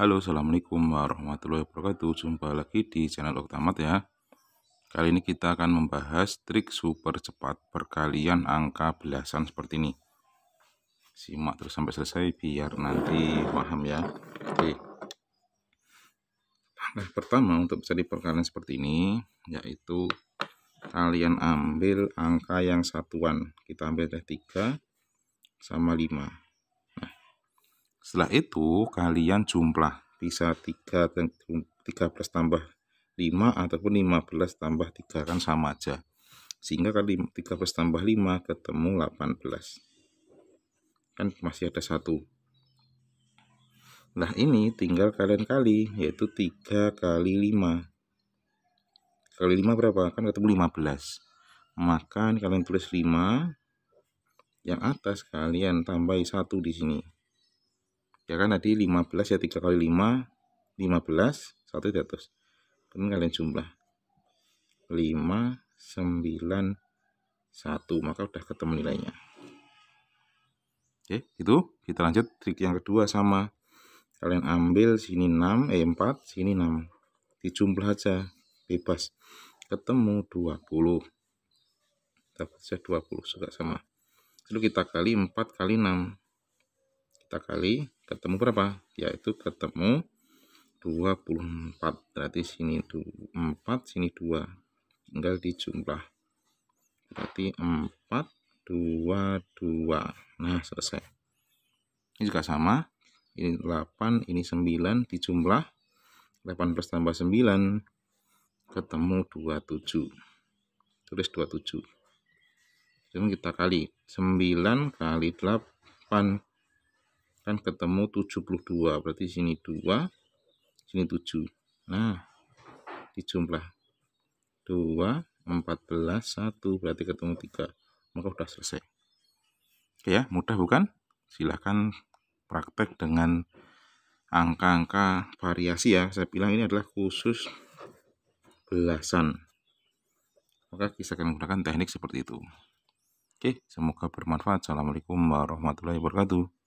Halo assalamualaikum warahmatullahi wabarakatuh jumpa lagi di channel Oktamat ya kali ini kita akan membahas trik super cepat perkalian angka belasan seperti ini simak terus sampai selesai biar nanti paham ya oke Nah pertama untuk bisa diperkalian seperti ini yaitu kalian ambil angka yang satuan kita ambil dari 3 sama 5 setelah itu kalian jumlah bisa 3 13 tambah 5 ataupun 15 tambah 3 kan sama aja. Sehingga kali 13 tambah 5 ketemu 18. Kan masih ada satu. Nah ini tinggal kalian kali yaitu 3 kali 5. Kali 5 berapa? Kan ketemu 15. Maka kalian tulis 5. Yang atas kalian tambah 1 di sini ya kan tadi 15 ya 3 kali 5 15 1 di atas kemudian kalian jumlah 5 9 1 maka udah ketemu nilainya oke itu kita lanjut trik yang kedua sama kalian ambil sini 6 eh 4 sini 6 dijumlah aja bebas ketemu 20 dapat saya 20 juga sama lalu kita kali 4 kali 6 kita kali ketemu berapa yaitu ketemu 24 berarti sini 4 sini 2 tinggal dijumlah berarti 4 2 2 nah selesai ini juga sama ini 8 ini 9 dijumlah 8 plus tambah 9 ketemu 27 tulis 27 Kemudian kita kali 9 kali 8 kan ketemu 72 berarti sini 2 sini 7 nah dijumlah 2 14 1 berarti ketemu 3 maka sudah selesai Oke ya mudah bukan silahkan praktek dengan angka-angka variasi ya saya bilang ini adalah khusus belasan maka kita akan menggunakan teknik seperti itu Oke, semoga bermanfaat. Assalamualaikum warahmatullahi wabarakatuh.